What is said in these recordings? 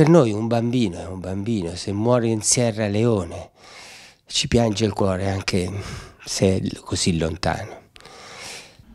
Per noi un bambino è un bambino, se muore in Sierra Leone ci piange il cuore anche se è così lontano.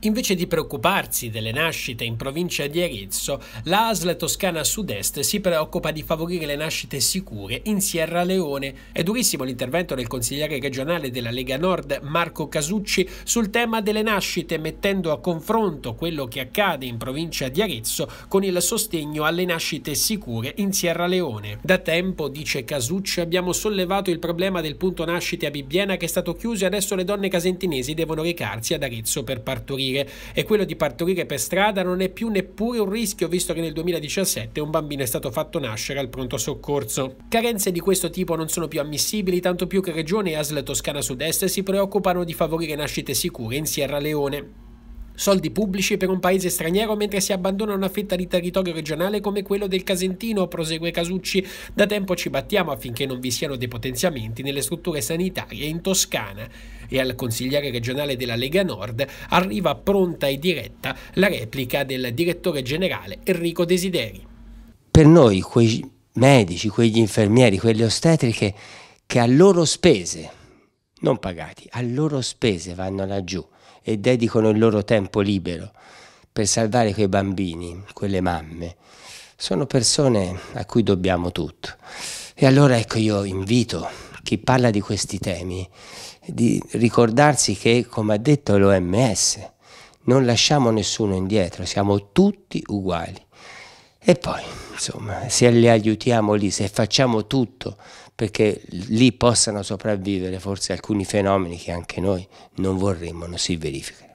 Invece di preoccuparsi delle nascite in provincia di Arezzo, la ASL Toscana Sud-Est si preoccupa di favorire le nascite sicure in Sierra Leone. È durissimo l'intervento del consigliere regionale della Lega Nord Marco Casucci sul tema delle nascite, mettendo a confronto quello che accade in provincia di Arezzo con il sostegno alle nascite sicure in Sierra Leone. Da tempo, dice Casucci, abbiamo sollevato il problema del punto nascite a Bibbiena che è stato chiuso e adesso le donne casentinesi devono recarsi ad Arezzo per partorire partire e quello di partorire per strada non è più neppure un rischio visto che nel 2017 un bambino è stato fatto nascere al pronto soccorso. Carenze di questo tipo non sono più ammissibili tanto più che Regione e ASL Toscana Sud-Est si preoccupano di favorire nascite sicure in Sierra Leone soldi pubblici per un paese straniero mentre si abbandona una fetta di territorio regionale come quello del Casentino, prosegue Casucci. Da tempo ci battiamo affinché non vi siano depotenziamenti nelle strutture sanitarie in Toscana. E al consigliere regionale della Lega Nord arriva pronta e diretta la replica del direttore generale Enrico Desideri. Per noi quei medici, quegli infermieri, quelle ostetriche che a loro spese non pagati, a loro spese vanno laggiù e dedicano il loro tempo libero per salvare quei bambini, quelle mamme. Sono persone a cui dobbiamo tutto. E allora ecco io invito chi parla di questi temi di ricordarsi che, come ha detto l'OMS, non lasciamo nessuno indietro, siamo tutti uguali. E poi, insomma, se le aiutiamo lì, se facciamo tutto perché lì possano sopravvivere forse alcuni fenomeni che anche noi non vorremmo non si verificano.